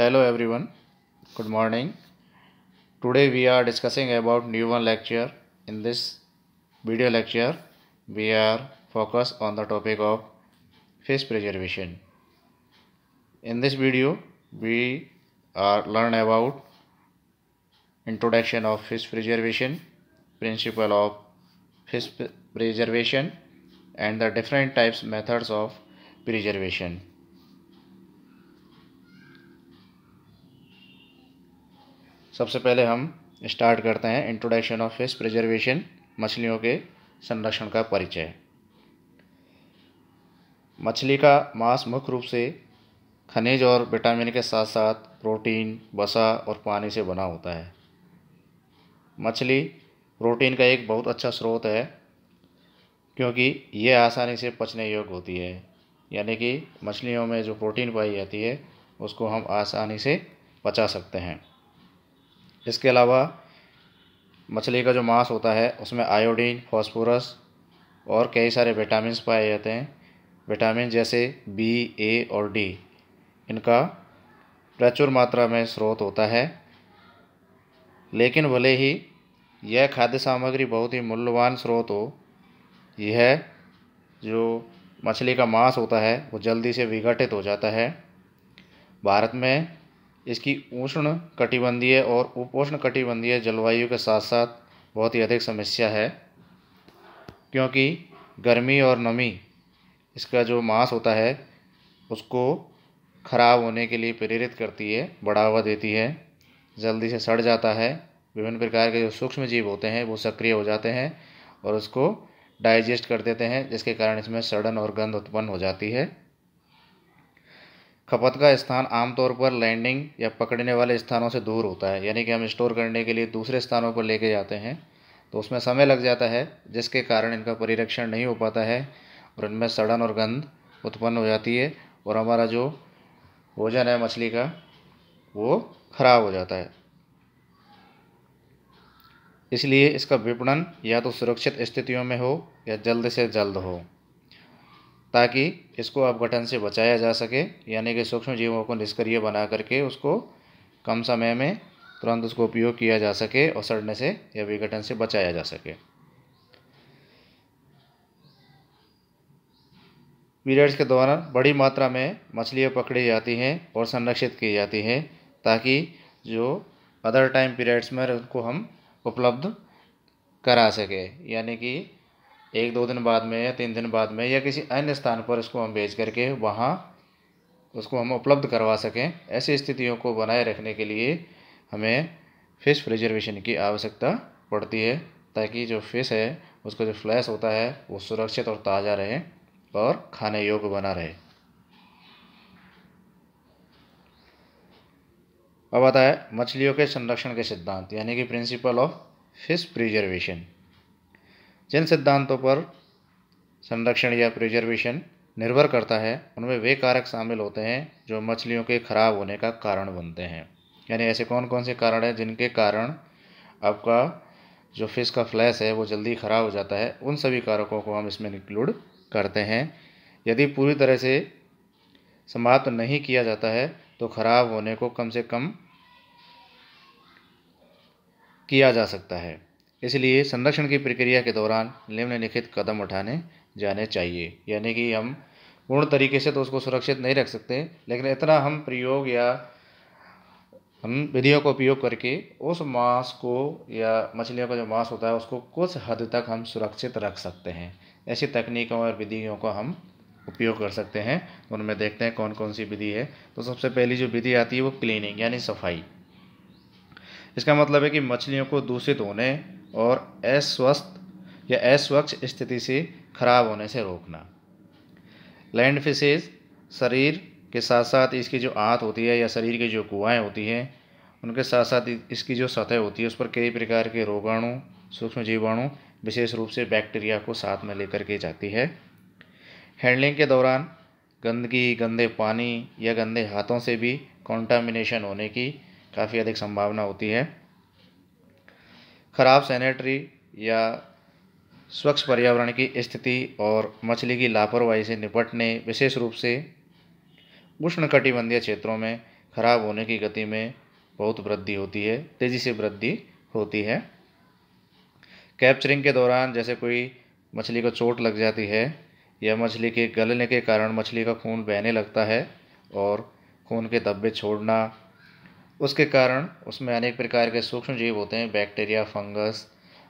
hello everyone good morning today we are discussing about new one lecture in this video lecture we are focused on the topic of fish preservation in this video we are learn about introduction of fish preservation principle of fish preservation and the different types methods of preservation सबसे पहले हम start करते हैं introduction of fish preservation मछलियों के संरक्षण का परिचय मछली का मांस मुख्य रूप से खनिज और विटामिन के साथ साथ प्रोटीन वसा और पानी से बना होता है मछली प्रोटीन का एक बहुत अच्छा स्रोत है क्योंकि ये आसानी से पचने योग्य होती है यानी कि मछलियों में जो प्रोटीन पाई जाती है उसको हम आसानी से पचा सकते हैं इसके अलावा मछली का जो मांस होता है उसमें आयोडीन फॉस्फोरस और कई सारे विटामिन पाए जाते हैं विटामिन जैसे बी ए और डी इनका प्रचुर मात्रा में स्रोत होता है लेकिन भले ही यह खाद्य सामग्री बहुत ही मूल्यवान स्रोत हो यह जो मछली का मांस होता है वो जल्दी से विघटित हो जाता है भारत में इसकी उष्ण कटिबंधीय और उपोष्ण कटिबंधीय जलवायु के साथ साथ बहुत ही अधिक समस्या है क्योंकि गर्मी और नमी इसका जो मांस होता है उसको खराब होने के लिए प्रेरित करती है बढ़ावा देती है जल्दी से सड़ जाता है विभिन्न प्रकार के जो सूक्ष्म जीव होते हैं वो सक्रिय हो जाते हैं और उसको डाइजेस्ट कर देते हैं जिसके कारण इसमें सड़न और गंध उत्पन्न हो जाती है खपत का स्थान आमतौर पर लैंडिंग या पकड़ने वाले स्थानों से दूर होता है यानी कि हम स्टोर करने के लिए दूसरे स्थानों पर लेके जाते हैं तो उसमें समय लग जाता है जिसके कारण इनका परिरक्षण नहीं हो पाता है और इनमें सड़न और गंध उत्पन्न हो जाती है और हमारा जो भोजन है मछली का वो खराब हो जाता है इसलिए इसका विपणन या तो सुरक्षित स्थितियों में हो या जल्द से जल्द हो ताकि इसको अपघटन से बचाया जा सके यानी कि सूक्ष्म जीवों को निष्क्रिय बना करके उसको कम समय में तुरंत उसको उपयोग किया जा सके और सड़ने से या विघटन से बचाया जा सके पीरियड्स के दौरान बड़ी मात्रा में मछलियाँ पकड़ी जाती हैं और संरक्षित की जाती हैं ताकि जो अदर टाइम पीरियड्स में उनको हम उपलब्ध करा सके यानी कि एक दो दिन बाद में या तीन दिन बाद में या किसी अन्य स्थान पर उसको हम बेच करके वहाँ उसको हम उपलब्ध करवा सकें ऐसी स्थितियों को बनाए रखने के लिए हमें फिश प्रिजर्वेशन की आवश्यकता पड़ती है ताकि जो फिश है उसका जो फ्लैश होता है वो सुरक्षित और ताज़ा रहे और खाने योग्य बना रहे अब आता है मछलियों के संरक्षण के सिद्धांत यानी कि प्रिंसिपल ऑफ फिश प्रिजर्वेशन जिन सिद्धांतों पर संरक्षण या प्रिजर्वेशन निर्भर करता है उनमें वे कारक शामिल होते हैं जो मछलियों के खराब होने का कारण बनते हैं यानी ऐसे कौन कौन से कारण हैं जिनके कारण आपका जो फिश का फ्लैश है वो जल्दी ख़राब हो जाता है उन सभी कारकों को हम इसमें इंक्लूड करते हैं यदि पूरी तरह से समाप्त नहीं किया जाता है तो ख़राब होने को कम से कम किया जा सकता है इसलिए संरक्षण की प्रक्रिया के दौरान निम्नलिखित कदम उठाने जाने चाहिए यानी कि हम पूर्ण तरीके से तो उसको सुरक्षित नहीं रख सकते लेकिन इतना हम प्रयोग या हम विधियों का उपयोग करके उस मांस को या मछलियों का जो मांस होता है उसको कुछ हद तक हम सुरक्षित रख सकते हैं ऐसी तकनीकों और विधियों का हम उपयोग कर सकते हैं उनमें देखते हैं कौन कौन सी विधि है तो सबसे पहली जो विधि आती है वो क्लीनिंग यानी सफाई इसका मतलब है कि मछलियों को दूषित होने और अस्वस्थ या अस्वच्छ स्थिति से खराब होने से रोकना लैंड फिशेज शरीर के साथ साथ इसकी जो आँत होती है या शरीर की जो कुआएँ होती हैं उनके साथ साथ इसकी जो सतह होती है उस पर कई प्रकार के रोगाणु सूक्ष्म जीवाणु विशेष रूप से बैक्टीरिया को साथ में लेकर के जाती है हैंडलिंग के दौरान गंदगी गंदे पानी या गंदे हाथों से भी कॉन्टामिनेशन होने की काफ़ी अधिक संभावना होती है खराब सैनिटरी या स्वच्छ पर्यावरण की स्थिति और मछली की लापरवाही से निपटने विशेष रूप से उष्णकटिबंधीय क्षेत्रों में खराब होने की गति में बहुत वृद्धि होती है तेज़ी से वृद्धि होती है कैप्चरिंग के दौरान जैसे कोई मछली को चोट लग जाती है या मछली के गलने के कारण मछली का खून बहने लगता है और खून के धब्बे छोड़ना उसके कारण उसमें अनेक प्रकार के सूक्ष्म जीव होते हैं बैक्टीरिया फंगस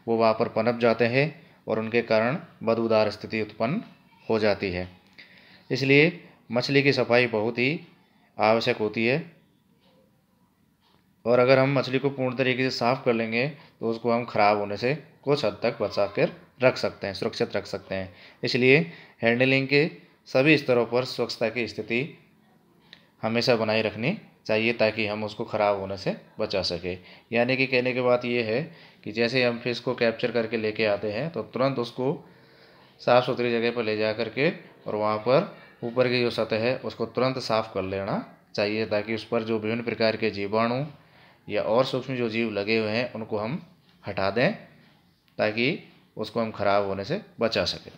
वो वहाँ पर पनप जाते हैं और उनके कारण बदबूदार स्थिति उत्पन्न हो जाती है इसलिए मछली की सफाई बहुत ही आवश्यक होती है और अगर हम मछली को पूर्ण तरीके से साफ़ कर लेंगे तो उसको हम ख़राब होने से कुछ हद तक बचा कर रख सकते हैं सुरक्षित रख सकते हैं इसलिए हैंडलिंग के सभी स्तरों पर स्वच्छता की स्थिति हमेशा बनाए रखनी चाहिए ताकि हम उसको ख़राब होने से बचा सके यानी कि कहने की बात यह है कि जैसे हम फिश को कैप्चर करके लेके आते हैं तो तुरंत उसको साफ़ सुथरी जगह पर ले जा कर के और वहाँ पर ऊपर की जो सतह है उसको तुरंत साफ़ कर लेना चाहिए ताकि उस पर जो विभिन्न प्रकार के जीवाणु या और सूक्ष्म जो जीव लगे हुए हैं उनको हम हटा दें ताकि उसको हम खराब होने से बचा सकें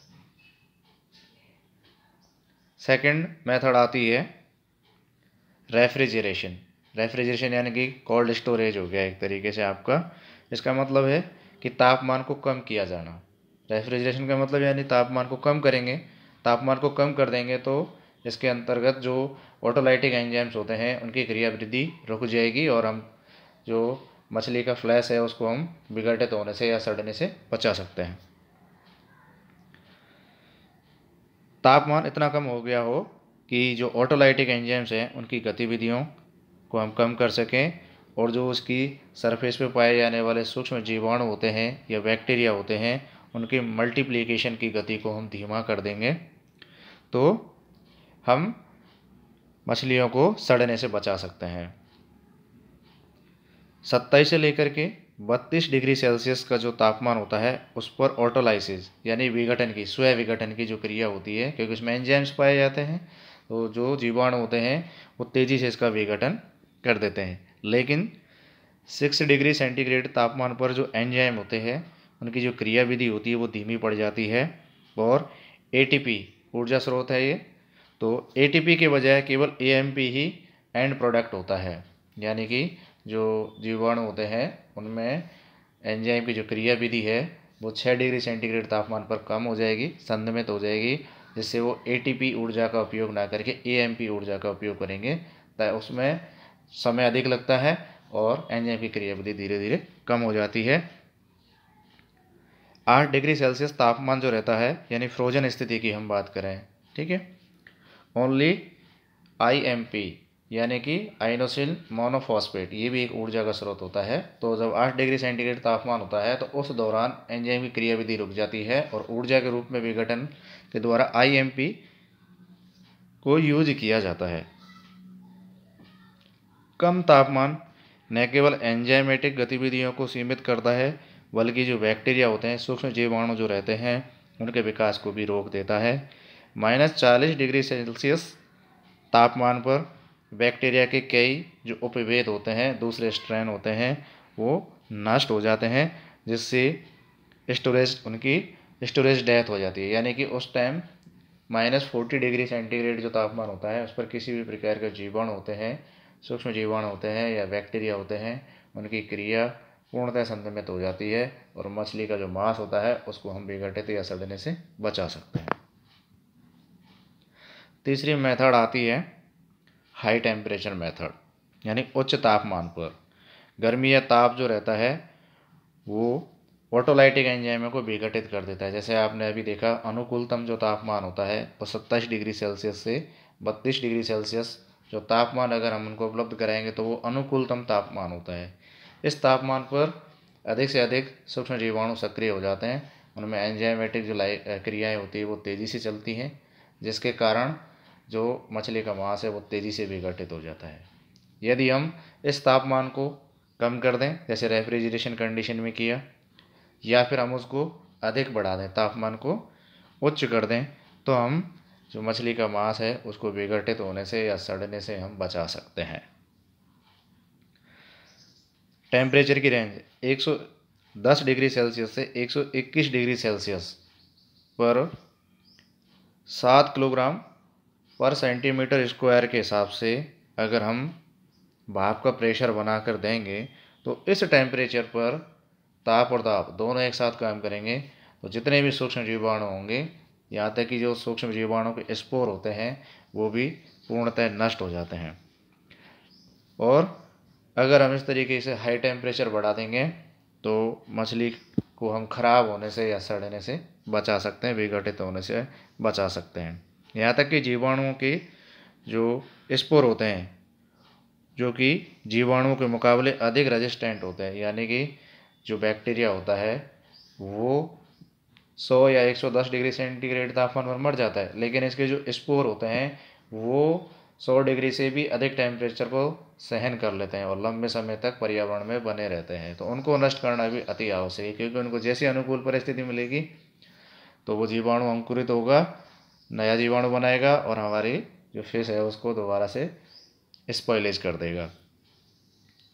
सेकंड मेथड आती है रेफ्रिजरेशन रेफ्रिजरेशन यानी कि कोल्ड स्टोरेज हो गया एक तरीके से आपका इसका मतलब है कि तापमान को कम किया जाना रेफ्रिजरेशन का मतलब यानी तापमान को कम करेंगे तापमान को कम कर देंगे तो इसके अंतर्गत जो ऑटोलाइटिक एंजाइम्स होते हैं उनकी क्रियावृद्धि रुक जाएगी और हम जो मछली का फ्लैश है उसको हम बिगड़ित होने से या सड़ने से बचा सकते हैं तापमान इतना कम हो गया हो कि जो ऑटोलाइटिक एंजाइम्स हैं उनकी गतिविधियों को हम कम कर सकें और जो उसकी सरफेस पे पाए जाने वाले सूक्ष्म जीवाणु होते हैं या बैक्टीरिया होते हैं उनकी मल्टीप्लिकेशन की गति को हम धीमा कर देंगे तो हम मछलियों को सड़ने से बचा सकते हैं सत्ताईस से लेकर के बत्तीस डिग्री सेल्सियस का जो तापमान होता है उस पर ऑटोलाइसिस यानी विघटन की स्वयं विघटन की जो क्रिया होती है क्योंकि उसमें एंजाइम्स पाए जाते हैं तो जो जीवाणु होते हैं वो तेज़ी से इसका विघटन कर देते हैं लेकिन सिक्स डिग्री सेंटीग्रेड तापमान पर जो एंजाइम होते हैं उनकी जो क्रियाविधि होती है वो धीमी पड़ जाती है और ए ऊर्जा स्रोत है ये तो ए के बजाय केवल ए ही एंड प्रोडक्ट होता है यानी कि जो जीवाणु होते हैं उनमें एंजाइम की जो क्रियाविधि है वो छः डिग्री सेंटीग्रेड तापमान पर कम हो जाएगी संदमित हो जाएगी जिससे वो ए ऊर्जा का उपयोग ना करके ए ऊर्जा का उपयोग करेंगे तो उसमें समय अधिक लगता है और एंजाइम की क्रियाविधि धीरे धीरे कम हो जाती है आठ डिग्री सेल्सियस तापमान जो रहता है यानी फ्रोजन स्थिति की हम बात करें ठीक है ओनली आई एम पी यानी कि आइनोसिन मोनोफॉस्फेट ये भी एक ऊर्जा का स्रोत होता है तो जब आठ डिग्री सेंटीग्रेड तापमान होता है तो उस दौरान एंजाइम की क्रियाविधि रुक जाती है और ऊर्जा के रूप में विघटन के द्वारा आईएमपी को यूज किया जाता है कम तापमान न केवल एंजाइमेटिक गतिविधियों को सीमित करता है बल्कि जो बैक्टीरिया होते हैं सूक्ष्म जीवाणु जो रहते हैं उनके विकास को भी रोक देता है माइनस चालीस डिग्री सेल्सियस तापमान पर बैक्टीरिया के कई जो उपभेद होते हैं दूसरे स्ट्रेन होते हैं वो नष्ट हो जाते हैं जिससे स्टोरेज उनकी स्टोरेज डेथ हो जाती है यानी कि उस time minus forty degree centigrade जो तापमान होता है उस पर किसी भी प्रकार के जीवाणु होते हैं सूक्ष्म जीवाणु होते हैं या बैक्टीरिया होते हैं उनकी क्रिया पूर्णतः संतमित हो जाती है और मछली का जो मांस होता है उसको हम विघटित या सड़ने से बचा सकते हैं तीसरी मेथड आती है हाई टेम्परेचर मेथड यानी उच्च तापमान पर गर्मी या ताप जो रहता है वो ऑटोलाइटिक एंजाइम को विघटित कर देता है जैसे आपने अभी देखा अनुकूलतम जो तापमान होता है वो सत्ताईस डिग्री सेल्सियस से बत्तीस डिग्री सेल्सियस जो तापमान अगर हम उनको उपलब्ध कराएंगे तो वो अनुकूलतम तापमान होता है इस तापमान पर अधिक से अधिक सूक्ष्म जीवाणु सक्रिय हो जाते हैं उनमें एंजाइमेटिक जो क्रियाएँ होती है वो तेज़ी से चलती हैं जिसके कारण जो मछली का मांस है वो तेज़ी से विघटित हो जाता है यदि हम इस तापमान को कम कर दें जैसे रेफ्रिजरेशन कंडीशन में किया या फिर हम उसको अधिक बढ़ा दें तापमान को उच्च कर दें तो हम जो मछली का मांस है उसको विघटित होने से या सड़ने से हम बचा सकते हैं टेम्परेचर की रेंज 110 डिग्री सेल्सियस से 121 डिग्री सेल्सियस पर सात किलोग्राम पर सेंटीमीटर स्क्वायर के हिसाब से अगर हम भाप का प्रेशर बना कर देंगे तो इस टेम्परेचर पर ताप और ताप दोनों एक साथ काम करेंगे तो जितने भी सूक्ष्म जीवाणु होंगे यहाँ तक कि जो सूक्ष्म जीवाणु के स्पोर होते हैं वो भी पूर्णतः नष्ट हो जाते हैं और अगर हम इस तरीके से हाई टेम्परेचर बढ़ा देंगे तो मछली को हम खराब होने से या सड़ने से बचा सकते हैं विघटित होने से बचा सकते हैं यहाँ तक कि जीवाणुओं के जो स्पोर होते हैं जो कि जीवाणुओं के मुकाबले अधिक रेजिस्टेंट होते हैं यानी कि जो बैक्टीरिया होता है वो 100 या 110 डिग्री सेंटीग्रेड तापमान पर मर जाता है लेकिन इसके जो स्पोर होते हैं वो 100 डिग्री से भी अधिक टेम्परेचर को सहन कर लेते हैं और लंबे समय तक पर्यावरण में बने रहते हैं तो उनको नष्ट करना भी अति आवश्यक है क्योंकि उनको जैसी अनुकूल परिस्थिति मिलेगी तो वो जीवाणु अंकुरित होगा नया जीवाणु बनाएगा और हमारी जो फिश है उसको दोबारा से स्पॉयलेज कर देगा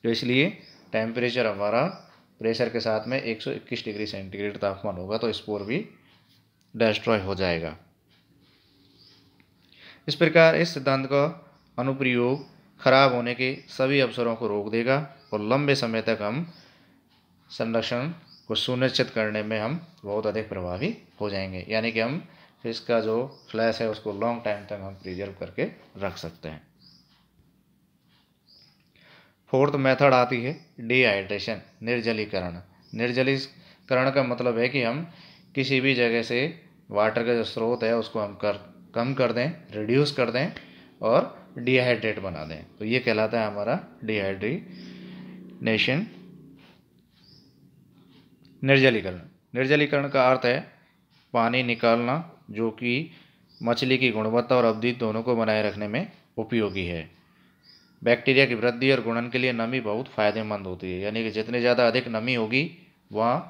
तो इसलिए टेम्परेचर हमारा प्रेशर के साथ में 121 डिग्री सेंटीग्रेड तापमान होगा तो स्पोर भी डिस्ट्रॉय हो जाएगा इस प्रकार इस सिद्धांत का अनुप्रयोग खराब होने के सभी अवसरों को रोक देगा और लंबे समय तक हम संरक्षण को सुनिश्चित करने में हम बहुत अधिक प्रभावी हो जाएंगे यानी कि हम इसका जो फ्लैश है उसको लॉन्ग टाइम तक हम प्रिजर्व करके रख सकते हैं फोर्थ मेथड आती है डिहाइड्रेशन निर्जलीकरण निर्जलीकरण का मतलब है कि हम किसी भी जगह से वाटर का जो स्रोत है उसको हम कर कम कर दें रिड्यूस कर दें और डिहाइड्रेट बना दें तो ये कहलाता है हमारा डिहाइड्रीनेशन निर्जलीकरण निर्जलीकरण का अर्थ है पानी निकालना जो कि मछली की गुणवत्ता और अवधि दोनों को बनाए रखने में उपयोगी है बैक्टीरिया की वृद्धि और गुणन के लिए नमी बहुत फायदेमंद होती है यानी कि जितने ज़्यादा अधिक नमी होगी वह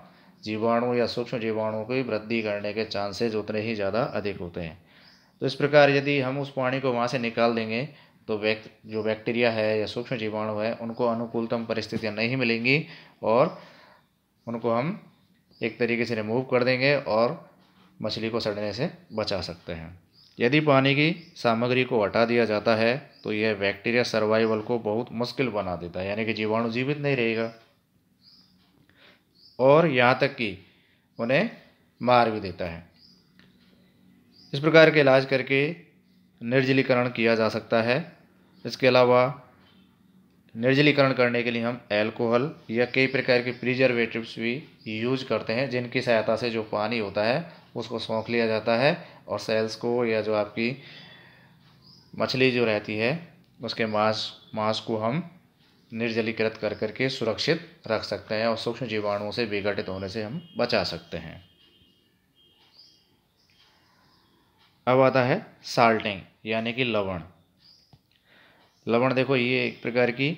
जीवाणु या सूक्ष्म जीवाणुओं की वृद्धि करने के चांसेज उतने ही ज़्यादा अधिक होते हैं तो इस प्रकार यदि हम उस पानी को वहाँ से निकाल देंगे तो वैक् जो बैक्टीरिया है या सूक्ष्म जीवाणु है उनको अनुकूलतम परिस्थितियाँ नहीं मिलेंगी और उनको हम एक तरीके से रिमूव कर देंगे और मछली को सड़ने से बचा सकते हैं यदि पानी की सामग्री को हटा दिया जाता है तो यह बैक्टीरिया सर्वाइवल को बहुत मुश्किल बना देता है यानी कि जीवाणु जीवित नहीं रहेगा और यहाँ तक कि उन्हें मार भी देता है इस प्रकार के इलाज करके निर्जलीकरण किया जा सकता है इसके अलावा निर्जलीकरण करने के लिए हम एल्कोहल या कई प्रकार के प्रिजर्वेटिव्स भी यूज करते हैं जिनकी सहायता से जो पानी होता है उसको सौंख लिया जाता है और सेल्स को या जो आपकी मछली जो रहती है उसके मांस मांस को हम निर्जलीकृत कर करके सुरक्षित रख सकते हैं और सूक्ष्म जीवाणुओं से विघटित होने से हम बचा सकते हैं अब आता है साल्टिंग यानी कि लवण लवण देखो ये एक प्रकार की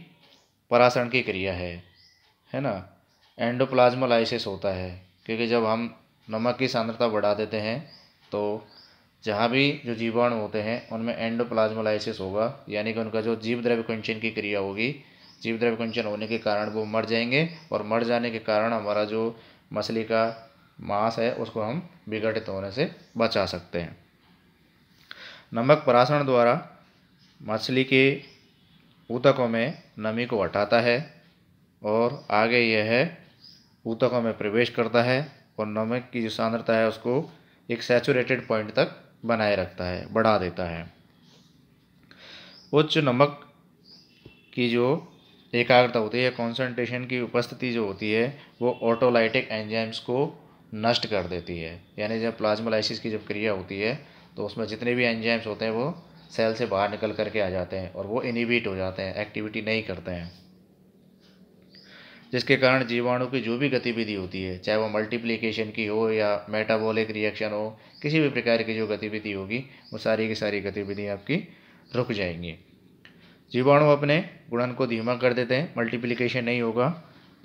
परासरण की क्रिया है है ना एंडोप्लाज्मोलाइसिस होता है क्योंकि जब हम नमक की सांद्रता बढ़ा देते हैं तो जहाँ भी जो जीवाणु होते हैं उनमें एंडोप्लाज्मोलाइसिस होगा यानी कि उनका जो जीव द्रव्य कुंचन की क्रिया होगी जीव द्रव्य कुंचन होने के कारण वो मर जाएंगे और मर जाने के कारण हमारा जो मछली का मांस है उसको हम विघटित होने से बचा सकते हैं नमक परासरण द्वारा मछली के ऊतकों में नमी को हटाता है और आगे यह है ऊतकों में प्रवेश करता है और नमक की जो सांद्रता है उसको एक सेचूरेटेड पॉइंट तक बनाए रखता है बढ़ा देता है उच्च नमक की जो एकाग्रता होती है कॉन्सेंट्रेशन की उपस्थिति जो होती है वो ऑटोलाइटिक एंजाइम्स को नष्ट कर देती है यानी जब प्लाज्मोलाइसिस की जब क्रिया होती है तो उसमें जितने भी एंजाइम्स होते हैं वो सेल से बाहर निकल करके आ जाते हैं और वो इनिबिट हो जाते हैं एक्टिविटी नहीं करते हैं जिसके कारण जीवाणु की जो भी गतिविधि होती है चाहे वो मल्टीप्लिकेशन की हो या मेटाबॉलिक रिएक्शन हो किसी भी प्रकार की जो गतिविधि होगी वो सारी की सारी गतिविधियाँ आपकी रुक जाएंगी जीवाणु अपने गुणन को धीमा कर देते हैं मल्टीप्लिकेशन नहीं होगा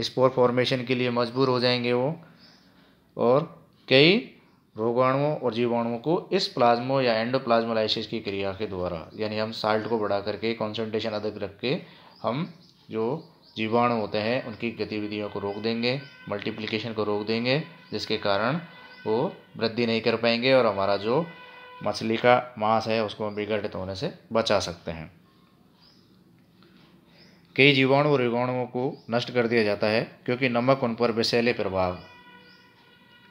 स्पोर फॉर्मेशन के लिए मजबूर हो जाएंगे वो और कई रोगाणुओं और जीवाणुओं को इस प्लाज्मो या एंडोप्लाज्मोलाइसिस की क्रिया के द्वारा यानी हम साल्ट को बढ़ा करके कॉन्सेंट्रेशन अधिक रख के हम जो जीवाणु होते हैं उनकी गतिविधियों को रोक देंगे मल्टीप्लिकेशन को रोक देंगे जिसके कारण वो वृद्धि नहीं कर पाएंगे और हमारा जो मछली का मांस है उसको हम विघटित होने से बचा सकते हैं कई जीवाणु और रोगाणुओं को नष्ट कर दिया जाता है क्योंकि नमक उन पर विषैले प्रभाव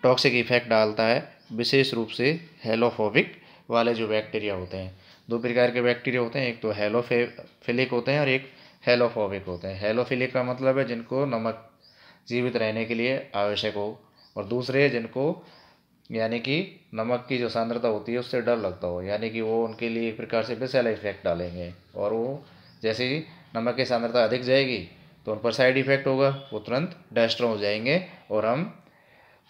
टॉक्सिक इफेक्ट डालता है विशेष रूप से हेलोफोबिक वाले जो बैक्टीरिया होते हैं दो प्रकार के बैक्टीरिया होते हैं एक तो हेलोफेफिलिक होते हैं और एक हेलोफोबिक होते हैं हेलोफिलिक का मतलब है जिनको नमक जीवित रहने के लिए आवश्यक हो और दूसरे जिनको यानी कि नमक की जो सांद्रता होती है उससे डर लगता हो यानी कि वो उनके लिए एक प्रकार से विशेला इफेक्ट डालेंगे और वो जैसे ही नमक की सांद्रता अधिक जाएगी तो उन पर साइड इफेक्ट होगा वो तुरंत डेस्ट्रो हो जाएंगे और हम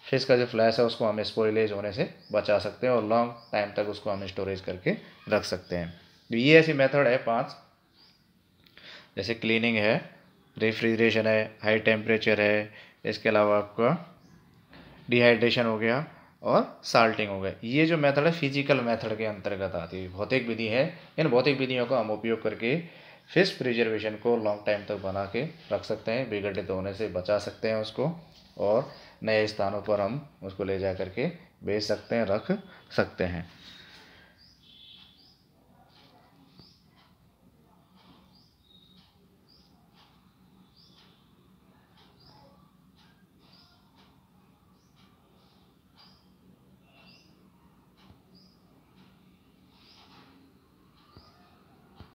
फिश का जो फ्लैश है उसको हम स्पॉयलेज होने से बचा सकते हैं और लॉन्ग टाइम तक उसको हम स्टोरेज करके रख सकते हैं तो ये ऐसी मेथड है पांच जैसे क्लीनिंग है रेफ्रिजरेशन है हाई टेम्परेचर है इसके अलावा आपका डिहाइड्रेशन हो गया और साल्टिंग हो गया ये जो मेथड है फिजिकल मेथड के अंतर्गत आती है भौतिक विधि है इन भौतिक विधियों का हम उपयोग करके फिश प्रिजर्वेशन को लॉन्ग टाइम तक बना के रख सकते हैं विघटित होने से बचा सकते हैं उसको और नए स्थानों पर हम उसको ले जा करके बेच सकते हैं रख सकते हैं